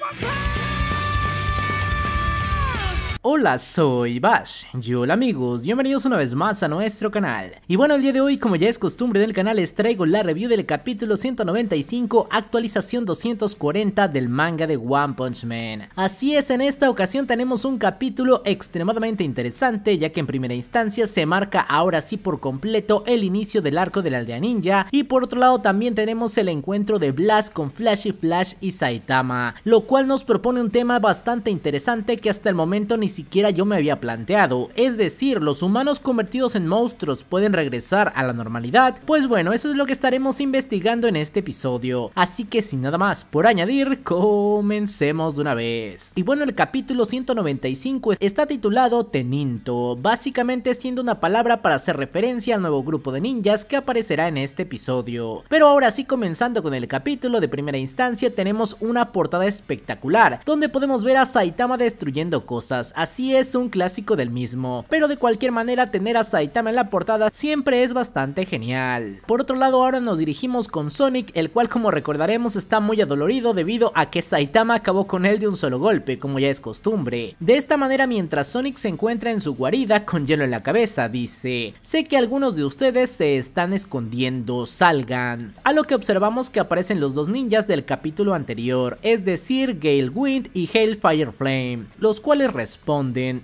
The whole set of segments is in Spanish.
my power. Hola, soy Bash. Y hola amigos, bienvenidos una vez más a nuestro canal. Y bueno, el día de hoy, como ya es costumbre del canal, les traigo la review del capítulo 195, actualización 240 del manga de One Punch Man. Así es, en esta ocasión tenemos un capítulo extremadamente interesante, ya que en primera instancia se marca ahora sí por completo el inicio del arco de la aldea ninja, y por otro lado también tenemos el encuentro de Blast con Flashy Flash y Saitama, lo cual nos propone un tema bastante interesante que hasta el momento ni siquiera yo me había planteado, es decir, los humanos convertidos en monstruos pueden regresar a la normalidad, pues bueno, eso es lo que estaremos investigando en este episodio, así que sin nada más por añadir, comencemos de una vez. Y bueno, el capítulo 195 está titulado Teninto, básicamente siendo una palabra para hacer referencia al nuevo grupo de ninjas que aparecerá en este episodio. Pero ahora sí, comenzando con el capítulo de primera instancia, tenemos una portada espectacular, donde podemos ver a Saitama destruyendo cosas, así es un clásico del mismo, pero de cualquier manera tener a Saitama en la portada siempre es bastante genial. Por otro lado ahora nos dirigimos con Sonic, el cual como recordaremos está muy adolorido debido a que Saitama acabó con él de un solo golpe, como ya es costumbre. De esta manera mientras Sonic se encuentra en su guarida con hielo en la cabeza, dice, sé que algunos de ustedes se están escondiendo, salgan. A lo que observamos que aparecen los dos ninjas del capítulo anterior, es decir, Gale Wind y Hail Flame... los cuales responden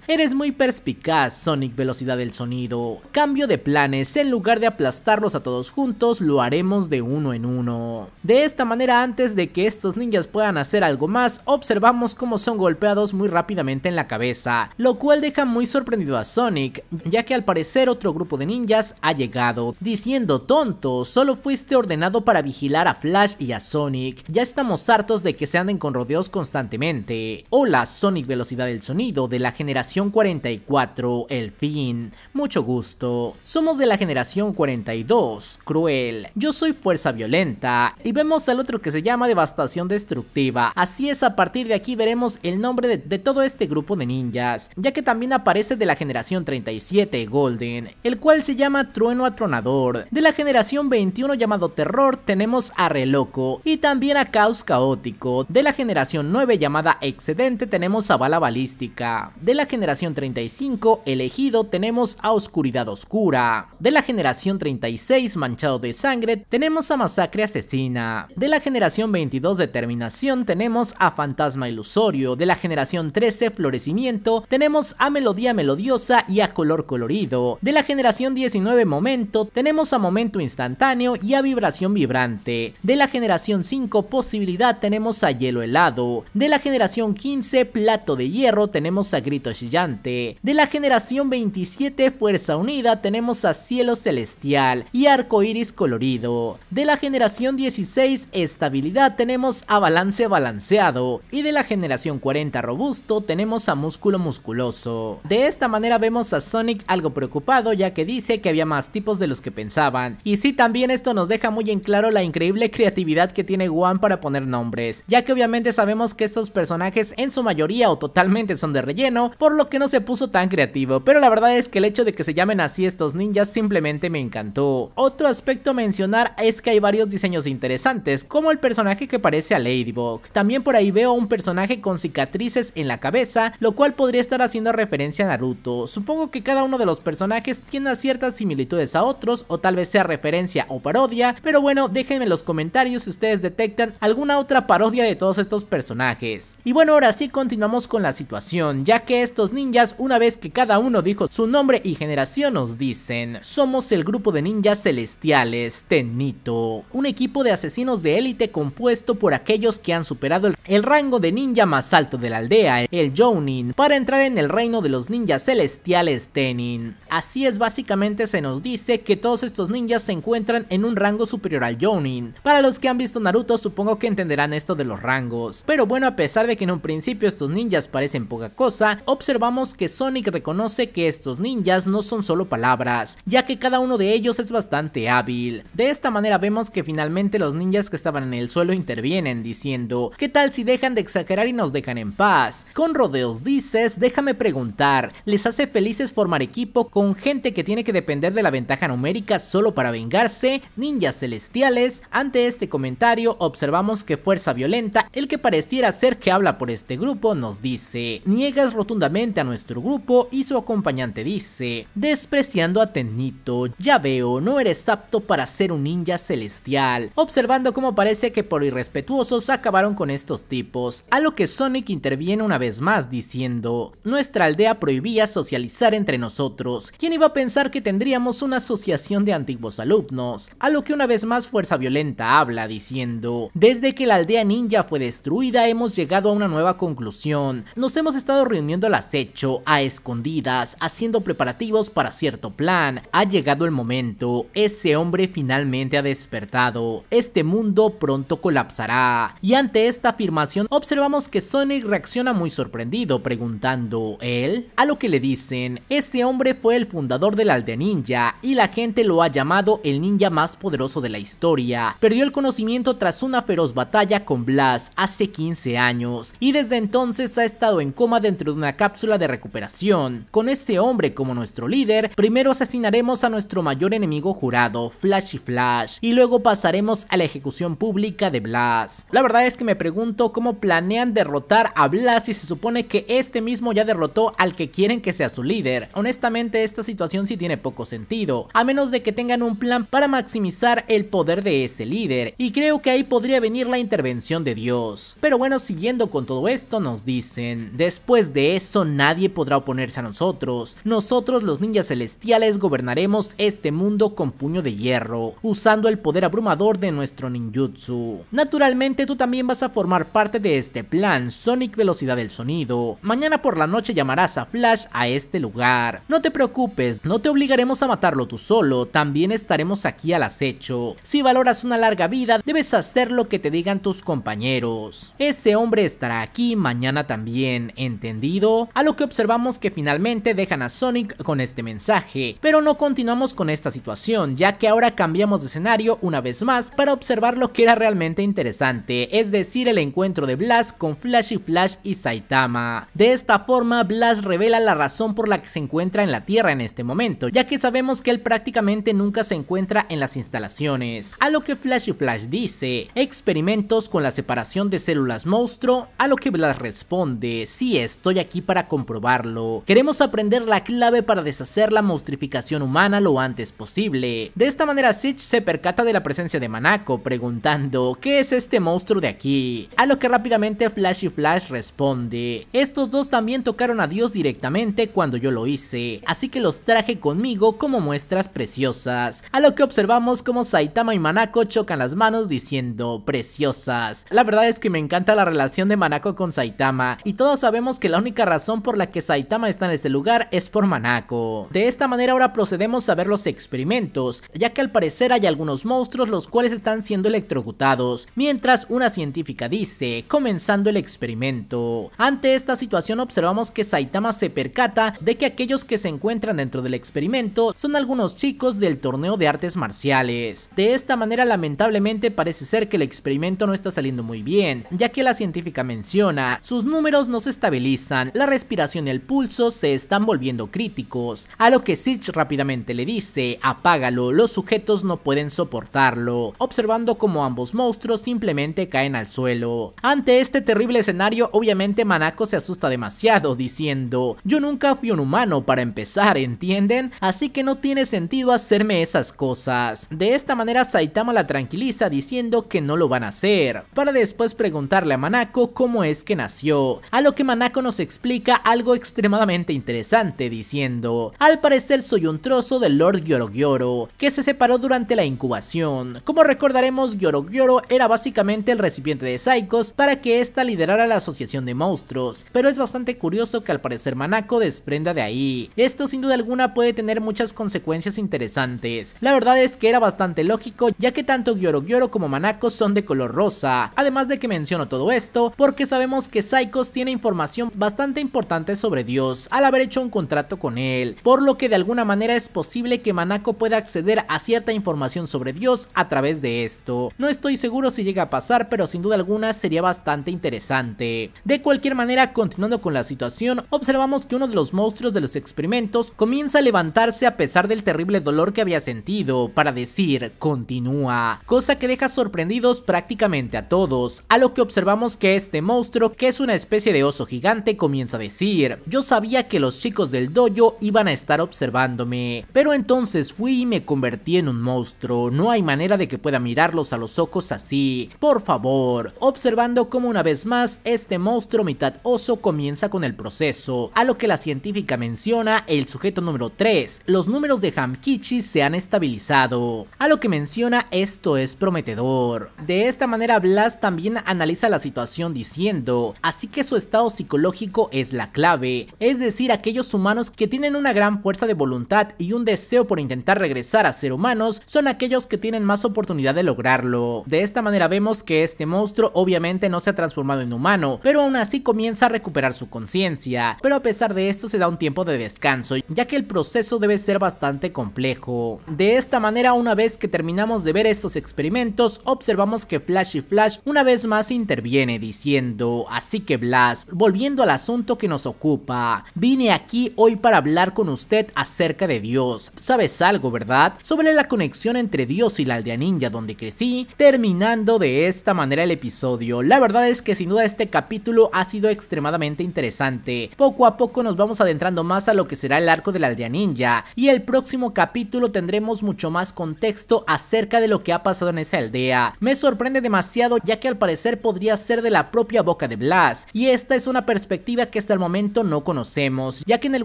eres muy perspicaz, Sonic velocidad del sonido, cambio de planes, en lugar de aplastarlos a todos juntos, lo haremos de uno en uno. De esta manera, antes de que estos ninjas puedan hacer algo más, observamos cómo son golpeados muy rápidamente en la cabeza, lo cual deja muy sorprendido a Sonic, ya que al parecer otro grupo de ninjas ha llegado, diciendo tonto, solo fuiste ordenado para vigilar a Flash y a Sonic, ya estamos hartos de que se anden con rodeos constantemente. Hola Sonic velocidad del sonido, de la generación 44, El Fin, mucho gusto. Somos de la generación 42, Cruel. Yo soy Fuerza Violenta. Y vemos al otro que se llama Devastación Destructiva. Así es, a partir de aquí veremos el nombre de, todo este grupo de ninjas, ya que también aparece de la generación 37, Golden, el cual se llama Trueno Atronador. De la generación 21 llamado Terror tenemos a Reloco y también a Caos Caótico. De la generación 9 llamada Excedente tenemos a Bala Balística. De la generación 35, elegido, tenemos a Oscuridad Oscura. De la generación 36, Manchado de Sangre, tenemos a Masacre Asesina. De la generación 22, Determinación, tenemos a Fantasma Ilusorio. De la generación 13, Florecimiento, tenemos a Melodía Melodiosa y a Color Colorido. De la generación 19, Momento, tenemos a Momento Instantáneo y a Vibración Vibrante. De la generación 5, Posibilidad, tenemos a Hielo Helado. De la generación 15, Plato de Hierro, tenemos a Grito chillante, De la generación 27 Fuerza Unida tenemos a Cielo Celestial y Arco Iris Colorido. De la generación 16 Estabilidad tenemos a Balance Balanceado y de la generación 40 Robusto tenemos a Músculo Musculoso. De esta manera vemos a Sonic algo preocupado ya que dice que había más tipos de los que pensaban. Y sí, también esto nos deja muy en claro la increíble creatividad que tiene One para poner nombres, ya que obviamente sabemos que estos personajes en su mayoría o totalmente son de relleno por lo que no se puso tan creativo, pero la verdad es que el hecho de que se llamen así estos ninjas simplemente me encantó. Otro aspecto a mencionar es que hay varios diseños interesantes, como el personaje que parece a Ladybug. También por ahí veo un personaje con cicatrices en la cabeza, lo cual podría estar haciendo referencia a Naruto. Supongo que cada uno de los personajes tiene ciertas similitudes a otros, o tal vez sea referencia o parodia, pero bueno, déjenme en los comentarios si ustedes detectan alguna otra parodia de todos estos personajes. Y bueno, ahora sí continuamos con la situación, ya que estos ninjas una vez que cada uno dijo su nombre y generación nos dicen Somos el grupo de ninjas celestiales, Tenito, un equipo de asesinos de élite compuesto por aquellos que han superado el, rango de ninja más alto de la aldea, el Jonin, para entrar en el reino de los ninjas celestiales Tenin. Así es básicamente se nos dice que todos estos ninjas se encuentran en un rango superior al Jonin. Para los que han visto Naruto supongo que entenderán esto de los rangos, pero bueno a pesar de que en un principio estos ninjas parecen poca cosa, observamos que Sonic reconoce que estos ninjas no son solo palabras, ya que cada uno de ellos es bastante hábil. De esta manera vemos que finalmente los ninjas que estaban en el suelo intervienen diciendo, ¿qué tal si dejan de exagerar y nos dejan en paz? Con rodeos dices, déjame preguntar, ¿les hace felices formar equipo con gente que tiene que depender de la ventaja numérica solo para vengarse? Ninjas celestiales, ante este comentario observamos que Fuerza Violenta, el que pareciera ser que habla por este grupo, nos dice, niega rotundamente a nuestro grupo y su acompañante dice, despreciando a Tenito, ya veo, no eres apto para ser un ninja celestial, observando cómo parece que por irrespetuosos acabaron con estos tipos, a lo que Sonic interviene una vez más diciendo, nuestra aldea prohibía socializar entre nosotros, ¿quién iba a pensar que tendríamos una asociación de antiguos alumnos? A lo que una vez más Fuerza Violenta habla diciendo, desde que la aldea ninja fue destruida hemos llegado a una nueva conclusión, nos hemos estado reuniendo el acecho, a escondidas, haciendo preparativos para cierto plan. Ha llegado el momento, ese hombre finalmente ha despertado. Este mundo pronto colapsará. Y ante esta afirmación observamos que Sonic reacciona muy sorprendido preguntando, ¿él? A lo que le dicen, este hombre fue el fundador del aldea ninja y la gente lo ha llamado el ninja más poderoso de la historia. Perdió el conocimiento tras una feroz batalla con Blast hace 15 años y desde entonces ha estado en coma dentro de una cápsula de recuperación. Con este hombre como nuestro líder, primero asesinaremos a nuestro mayor enemigo jurado, Flashy Flash, y luego pasaremos a la ejecución pública de Blas. La verdad es que me pregunto cómo planean derrotar a Blas si se supone que este mismo ya derrotó al que quieren que sea su líder. Honestamente esta situación sí tiene poco sentido, a menos de que tengan un plan para maximizar el poder de ese líder, y creo que ahí podría venir la intervención de Dios. Pero bueno, siguiendo con todo esto nos dicen, después de de eso nadie podrá oponerse a nosotros. Nosotros los ninjas celestiales gobernaremos este mundo con puño de hierro, usando el poder abrumador de nuestro ninjutsu. Naturalmente tú también vas a formar parte de este plan, Sonic Velocidad del Sonido. Mañana por la noche llamarás a Flash a este lugar. No te preocupes, no te obligaremos a matarlo tú solo, también estaremos aquí al acecho. Si valoras una larga vida, debes hacer lo que te digan tus compañeros. Ese hombre estará aquí mañana también, ¿entendido? a lo que observamos que finalmente dejan a Sonic con este mensaje. Pero no continuamos con esta situación, ya que ahora cambiamos de escenario una vez más para observar lo que era realmente interesante, es decir el encuentro de Blast con Flashy Flash y Saitama. De esta forma Blast revela la razón por la que se encuentra en la Tierra en este momento, ya que sabemos que él prácticamente nunca se encuentra en las instalaciones. A lo que Flashy Flash dice, experimentos con la separación de células monstruo, a lo que Blast responde, si estoy aquí para comprobarlo. Queremos aprender la clave para deshacer la monstrificación humana lo antes posible. De esta manera Sitch se percata de la presencia de Manako preguntando ¿qué es este monstruo de aquí? A lo que rápidamente Flash y Flash responde estos dos también tocaron a Dios directamente cuando yo lo hice, así que los traje conmigo como muestras preciosas. A lo que observamos como Saitama y Manako chocan las manos diciendo preciosas. La verdad es que me encanta la relación de Manako con Saitama y todos sabemos que la única razón por la que Saitama está en este lugar es por Manako. De esta manera ahora procedemos a ver los experimentos, ya que al parecer hay algunos monstruos los cuales están siendo electrocutados, mientras una científica dice, comenzando el experimento. Ante esta situación observamos que Saitama se percata de que aquellos que se encuentran dentro del experimento son algunos chicos del torneo de artes marciales. De esta manera lamentablemente parece ser que el experimento no está saliendo muy bien, ya que la científica menciona, sus números no se estabilizan la respiración y el pulso se están volviendo críticos, a lo que Sitch rápidamente le dice, apágalo, los sujetos no pueden soportarlo, observando como ambos monstruos simplemente caen al suelo. Ante este terrible escenario, obviamente Manako se asusta demasiado, diciendo, yo nunca fui un humano para empezar, ¿entienden? Así que no tiene sentido hacerme esas cosas. De esta manera Saitama la tranquiliza diciendo que no lo van a hacer, para después preguntarle a Manako cómo es que nació, a lo que Manako nos explica algo extremadamente interesante diciendo, al parecer soy un trozo del Lord Gyoro Gyoro, que se separó durante la incubación. Como recordaremos, Gyoro Gyoro era básicamente el recipiente de Psychos para que ésta liderara la asociación de monstruos, pero es bastante curioso que al parecer Manako desprenda de ahí. Esto sin duda alguna puede tener muchas consecuencias interesantes. La verdad es que era bastante lógico ya que tanto Gyoro Gyoro como Manako son de color rosa, además de que menciono todo esto porque sabemos que Psychos tiene información bastante bastante importante sobre Dios al haber hecho un contrato con él, por lo que de alguna manera es posible que Manako pueda acceder a cierta información sobre Dios a través de esto. No estoy seguro si llega a pasar, pero sin duda alguna sería bastante interesante. De cualquier manera, continuando con la situación, observamos que uno de los monstruos de los experimentos comienza a levantarse a pesar del terrible dolor que había sentido, para decir, continúa, cosa que deja sorprendidos prácticamente a todos, a lo que observamos que este monstruo, que es una especie de oso gigante, comienza a decir, yo sabía que los chicos del dojo iban a estar observándome, pero entonces fui y me convertí en un monstruo, no hay manera de que pueda mirarlos a los ojos así, por favor, observando como una vez más este monstruo mitad oso comienza con el proceso, a lo que la científica menciona el sujeto número 3, los números de Hamkichi se han estabilizado, a lo que menciona esto es prometedor. De esta manera Blas también analiza la situación diciendo, así que su estado psicológico es la clave, es decir, aquellos humanos que tienen una gran fuerza de voluntad y un deseo por intentar regresar a ser humanos son aquellos que tienen más oportunidad de lograrlo. De esta manera vemos que este monstruo obviamente no se ha transformado en humano, pero aún así comienza a recuperar su conciencia, pero a pesar de esto se da un tiempo de descanso, ya que el proceso debe ser bastante complejo. De esta manera, una vez que terminamos de ver estos experimentos, observamos que Flash y Flash una vez más interviene diciendo, así que Blast, volviendo a la asunto que nos ocupa. Vine aquí hoy para hablar con usted acerca de Dios. ¿Sabes algo, verdad? Sobre la conexión entre Dios y la aldea ninja donde crecí, terminando de esta manera el episodio. La verdad es que sin duda este capítulo ha sido extremadamente interesante. Poco a poco nos vamos adentrando más a lo que será el arco de la aldea ninja y el próximo capítulo tendremos mucho más contexto acerca de lo que ha pasado en esa aldea. Me sorprende demasiado ya que al parecer podría ser de la propia boca de Blas y esta es una perspectiva que hasta el momento no conocemos, ya que en el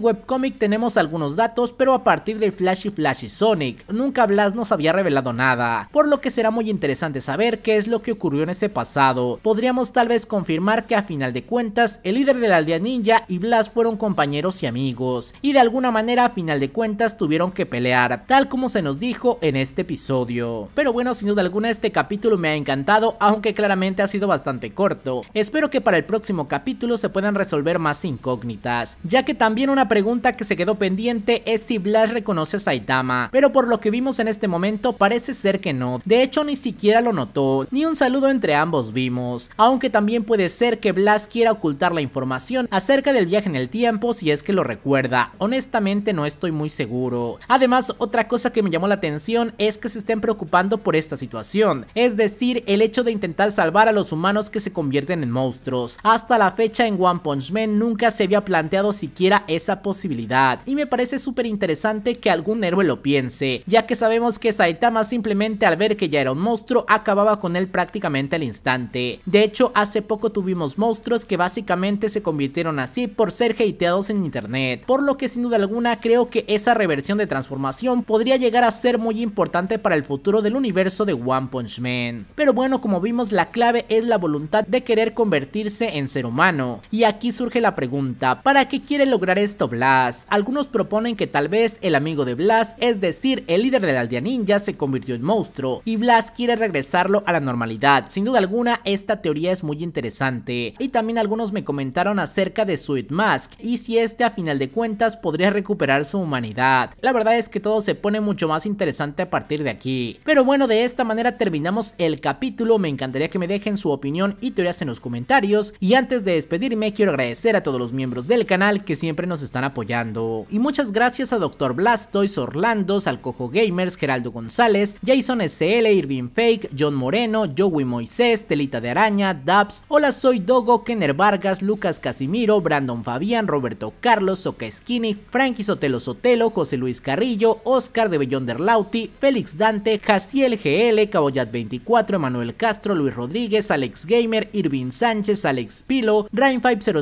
webcomic tenemos algunos datos, pero a partir de Flashy Flashy Sonic, nunca Blas nos había revelado nada, por lo que será muy interesante saber qué es lo que ocurrió en ese pasado. Podríamos tal vez confirmar que a final de cuentas, el líder de la aldea ninja y Blast fueron compañeros y amigos, y de alguna manera a final de cuentas tuvieron que pelear, tal como se nos dijo en este episodio. Pero bueno, sin duda alguna este capítulo me ha encantado, aunque claramente ha sido bastante corto. Espero que para el próximo capítulo se puedan resolver resolver más incógnitas, ya que también una pregunta que se quedó pendiente es si Blash reconoce a Saitama, pero por lo que vimos en este momento parece ser que no, de hecho ni siquiera lo notó, ni un saludo entre ambos vimos, aunque también puede ser que Blas quiera ocultar la información acerca del viaje en el tiempo si es que lo recuerda, honestamente no estoy muy seguro. Además, otra cosa que me llamó la atención es que se estén preocupando por esta situación, es decir, el hecho de intentar salvar a los humanos que se convierten en monstruos. Hasta la fecha en One Man nunca se había planteado siquiera esa posibilidad y me parece súper interesante que algún héroe lo piense, ya que sabemos que Saitama simplemente al ver que ya era un monstruo acababa con él prácticamente al instante. De hecho, hace poco tuvimos monstruos que básicamente se convirtieron así por ser hateados en internet, por lo que sin duda alguna creo que esa reversión de transformación podría llegar a ser muy importante para el futuro del universo de One Punch Man. Pero bueno, como vimos la clave es la voluntad de querer convertirse en ser humano, y aquí aquí surge la pregunta, ¿para qué quiere lograr esto Blas? Algunos proponen que tal vez el amigo de Blas, es decir, el líder de la aldea ninja, se convirtió en monstruo y Blas quiere regresarlo a la normalidad. Sin duda alguna, esta teoría es muy interesante. Y también algunos me comentaron acerca de Sweet Mask y si este a final de cuentas podría recuperar su humanidad. La verdad es que todo se pone mucho más interesante a partir de aquí. Pero bueno, de esta manera terminamos el capítulo. Me encantaría que me dejen su opinión y teorías en los comentarios. Y antes de despedirme, quiero agradecer a todos los miembros del canal que siempre nos están apoyando. Y muchas gracias a Doctor Blastoise, Orlando, Salcojo Gamers, Geraldo González, Jason SL, Irving Fake, John Moreno, Joey Moisés, Telita de Araña, Dabs, Hola Soy Dogo, Kenner Vargas, Lucas Casimiro, Brandon Fabián, Roberto Carlos, Soca Skinny, Frankie Sotelo Sotelo, José Luis Carrillo, Oscar de Bellonder Lauti, Félix Dante, Jaciel GL, Caboyat 24, Emanuel Castro, Luis Rodríguez, Alex Gamer, Irving Sánchez, Alex Pilo, Rain 50